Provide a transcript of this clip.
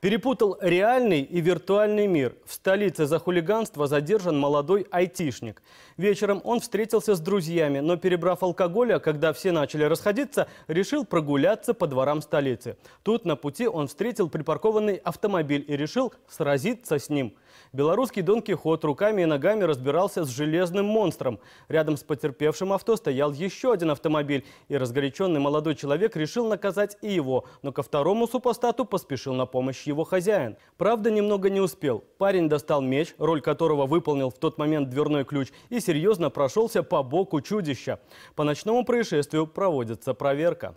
Перепутал реальный и виртуальный мир. В столице за хулиганство задержан молодой айтишник. Вечером он встретился с друзьями, но перебрав алкоголя, когда все начали расходиться, решил прогуляться по дворам столицы. Тут на пути он встретил припаркованный автомобиль и решил сразиться с ним. Белорусский Дон Кихот руками и ногами разбирался с железным монстром. Рядом с потерпевшим авто стоял еще один автомобиль, и разгоряченный молодой человек решил наказать и его, но ко второму супостату поспешил на помощь его хозяин. Правда, немного не успел. Парень достал меч, роль которого выполнил в тот момент дверной ключ, и серьезно прошелся по боку чудища. По ночному происшествию проводится проверка.